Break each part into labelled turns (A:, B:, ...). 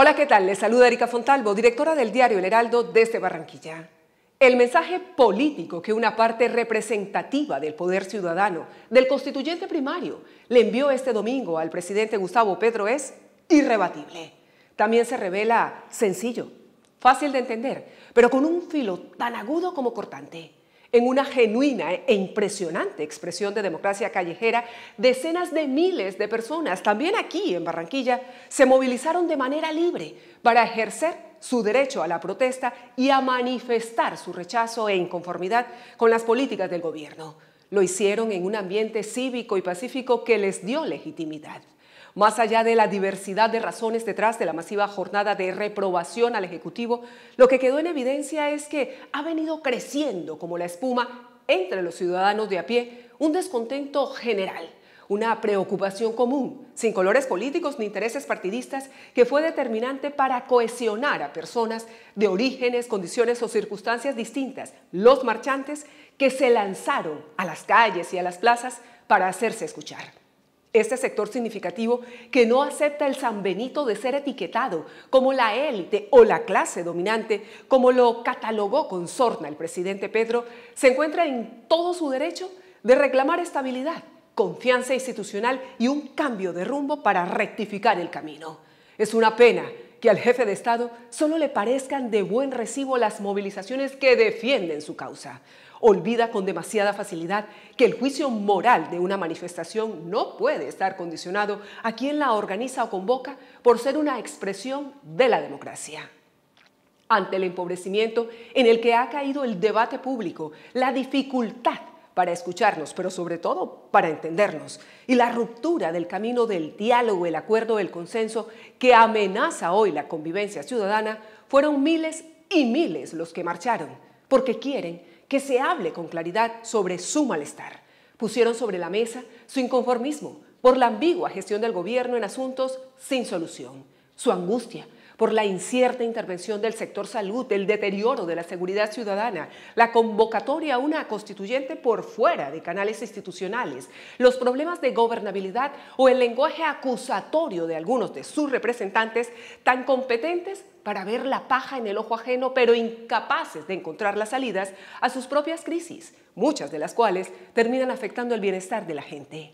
A: Hola, ¿qué tal? Les saluda Erika Fontalvo, directora del diario El Heraldo desde Barranquilla. El mensaje político que una parte representativa del poder ciudadano, del constituyente primario, le envió este domingo al presidente Gustavo Pedro es irrebatible. También se revela sencillo, fácil de entender, pero con un filo tan agudo como cortante. En una genuina e impresionante expresión de democracia callejera, decenas de miles de personas, también aquí en Barranquilla, se movilizaron de manera libre para ejercer su derecho a la protesta y a manifestar su rechazo e inconformidad con las políticas del gobierno. Lo hicieron en un ambiente cívico y pacífico que les dio legitimidad. Más allá de la diversidad de razones detrás de la masiva jornada de reprobación al Ejecutivo, lo que quedó en evidencia es que ha venido creciendo como la espuma entre los ciudadanos de a pie un descontento general una preocupación común, sin colores políticos ni intereses partidistas, que fue determinante para cohesionar a personas de orígenes, condiciones o circunstancias distintas, los marchantes, que se lanzaron a las calles y a las plazas para hacerse escuchar. Este sector significativo que no acepta el Benito de ser etiquetado como la élite o la clase dominante, como lo catalogó con sorna el presidente Pedro, se encuentra en todo su derecho de reclamar estabilidad, confianza institucional y un cambio de rumbo para rectificar el camino. Es una pena que al jefe de Estado solo le parezcan de buen recibo las movilizaciones que defienden su causa. Olvida con demasiada facilidad que el juicio moral de una manifestación no puede estar condicionado a quien la organiza o convoca por ser una expresión de la democracia. Ante el empobrecimiento en el que ha caído el debate público, la dificultad para escucharnos, pero sobre todo para entendernos. Y la ruptura del camino del diálogo, el acuerdo, el consenso que amenaza hoy la convivencia ciudadana, fueron miles y miles los que marcharon, porque quieren que se hable con claridad sobre su malestar. Pusieron sobre la mesa su inconformismo por la ambigua gestión del gobierno en asuntos sin solución, su angustia por la incierta intervención del sector salud, el deterioro de la seguridad ciudadana, la convocatoria a una constituyente por fuera de canales institucionales, los problemas de gobernabilidad o el lenguaje acusatorio de algunos de sus representantes tan competentes para ver la paja en el ojo ajeno, pero incapaces de encontrar las salidas a sus propias crisis, muchas de las cuales terminan afectando el bienestar de la gente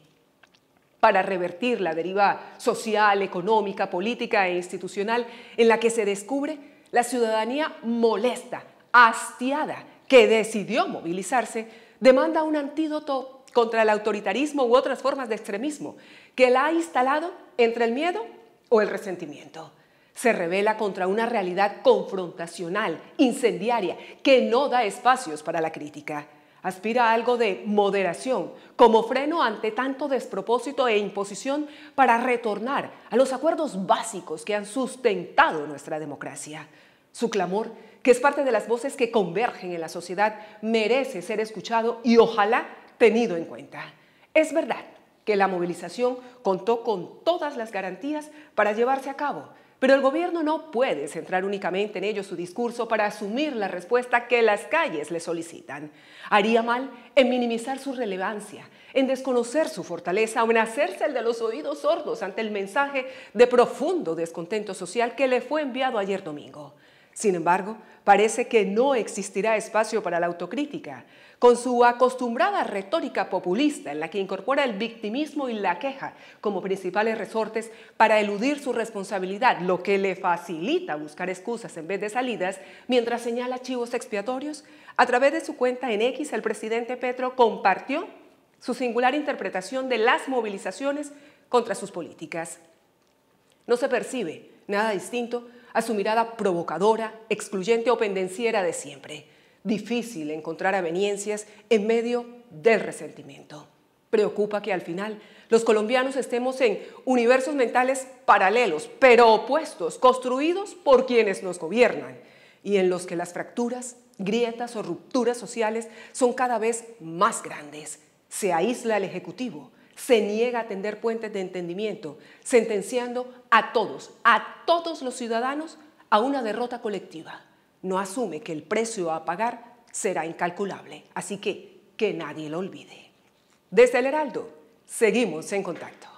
A: para revertir la deriva social, económica, política e institucional en la que se descubre la ciudadanía molesta, hastiada, que decidió movilizarse, demanda un antídoto contra el autoritarismo u otras formas de extremismo que la ha instalado entre el miedo o el resentimiento. Se revela contra una realidad confrontacional, incendiaria, que no da espacios para la crítica aspira a algo de moderación, como freno ante tanto despropósito e imposición para retornar a los acuerdos básicos que han sustentado nuestra democracia. Su clamor, que es parte de las voces que convergen en la sociedad, merece ser escuchado y ojalá tenido en cuenta. Es verdad que la movilización contó con todas las garantías para llevarse a cabo, pero el gobierno no puede centrar únicamente en ello su discurso para asumir la respuesta que las calles le solicitan. Haría mal en minimizar su relevancia, en desconocer su fortaleza o en hacerse el de los oídos sordos ante el mensaje de profundo descontento social que le fue enviado ayer domingo. Sin embargo, parece que no existirá espacio para la autocrítica. Con su acostumbrada retórica populista en la que incorpora el victimismo y la queja como principales resortes para eludir su responsabilidad, lo que le facilita buscar excusas en vez de salidas, mientras señala chivos expiatorios, a través de su cuenta en X el presidente Petro compartió su singular interpretación de las movilizaciones contra sus políticas. No se percibe nada distinto a su mirada provocadora, excluyente o pendenciera de siempre. Difícil encontrar aveniencias en medio del resentimiento. Preocupa que al final los colombianos estemos en universos mentales paralelos, pero opuestos, construidos por quienes nos gobiernan, y en los que las fracturas, grietas o rupturas sociales son cada vez más grandes. Se aísla el Ejecutivo se niega a tender puentes de entendimiento, sentenciando a todos, a todos los ciudadanos, a una derrota colectiva. No asume que el precio a pagar será incalculable, así que que nadie lo olvide. Desde el Heraldo, seguimos en contacto.